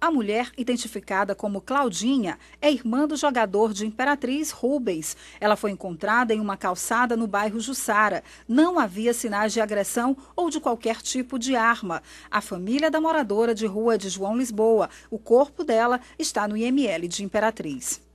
A mulher, identificada como Claudinha, é irmã do jogador de Imperatriz Rubens. Ela foi encontrada em uma calçada no bairro Jussara. Não havia sinais de agressão ou de qualquer tipo de arma. A família da moradora de rua de João Lisboa, o corpo dela está no IML de Imperatriz.